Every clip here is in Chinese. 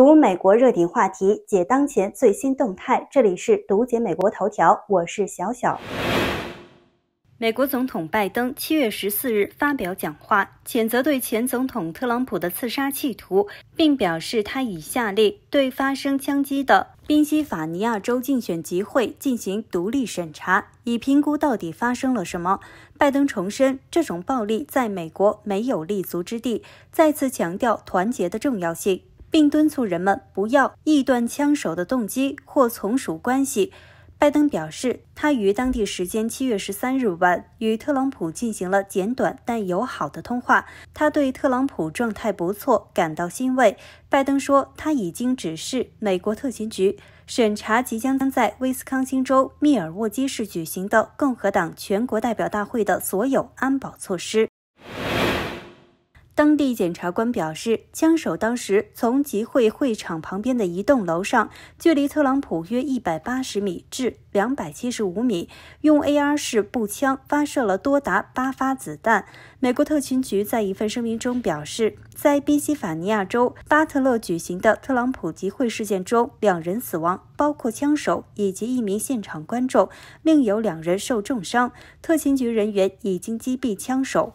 读美国热点话题，解当前最新动态。这里是读解美国头条，我是小小。美国总统拜登七月十四日发表讲话，谴责对前总统特朗普的刺杀企图，并表示他已下令对发生枪击的宾夕法尼亚州竞选集会进行独立审查，以评估到底发生了什么。拜登重申，这种暴力在美国没有立足之地，再次强调团结的重要性。并敦促人们不要臆断枪手的动机或从属关系。拜登表示，他于当地时间七月十三日晚与特朗普进行了简短但友好的通话，他对特朗普状态不错感到欣慰。拜登说，他已经指示美国特勤局审查即将在威斯康星州密尔沃基市举行的共和党全国代表大会的所有安保措施。当地检察官表示，枪手当时从集会会场旁边的一栋楼上，距离特朗普约一百八十米至两百七十五米，用 AR 式步枪发射了多达八发子弹。美国特勤局在一份声明中表示，在宾夕法尼亚州巴特勒举行的特朗普集会事件中，两人死亡，包括枪手以及一名现场观众，另有两人受重伤。特勤局人员已经击毙枪手。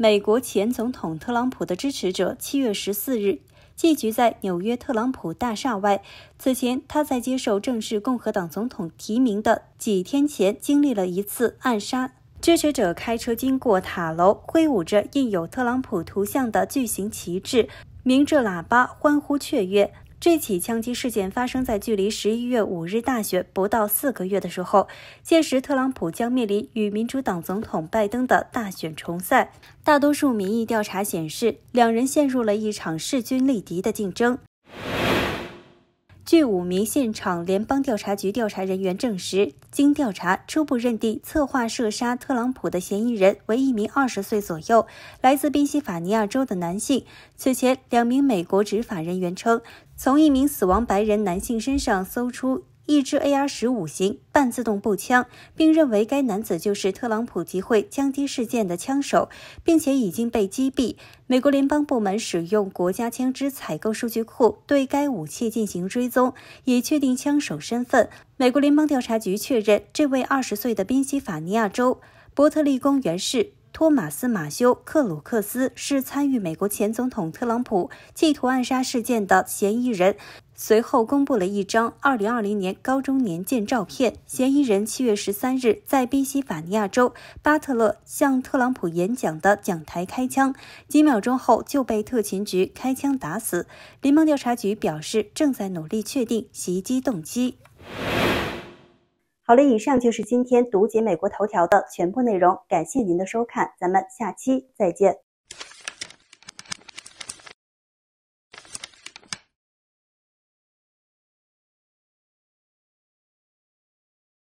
美国前总统特朗普的支持者七月十四日聚集在纽约特朗普大厦外。此前，他在接受正式共和党总统提名的几天前经历了一次暗杀。支持者开车经过塔楼，挥舞着印有特朗普图像的巨型旗帜，鸣着喇叭，欢呼雀跃。这起枪击事件发生在距离十一月五日大选不到四个月的时候。届时，特朗普将面临与民主党总统拜登的大选重赛。大多数民意调查显示，两人陷入了一场势均力敌的竞争。据五名现场联邦调查局调查人员证实，经调查初步认定，策划射杀特朗普的嫌疑人为一名二十岁左右、来自宾夕法尼亚州的男性。此前，两名美国执法人员称，从一名死亡白人男性身上搜出。一支 AR 十五型半自动步枪，并认为该男子就是特朗普集会枪击事件的枪手，并且已经被击毙。美国联邦部门使用国家枪支采购数据库对该武器进行追踪，以确定枪手身份。美国联邦调查局确认，这位20岁的宾夕法尼亚州伯特利公园市托马斯·马修·克鲁克斯是参与美国前总统特朗普企图暗杀事件的嫌疑人。随后公布了一张2020年高中年鉴照片。嫌疑人七月十三日在宾夕法尼亚州巴特勒向特朗普演讲的讲台开枪，几秒钟后就被特勤局开枪打死。联邦调查局表示，正在努力确定袭击动机。好了，以上就是今天读解美国头条的全部内容，感谢您的收看，咱们下期再见。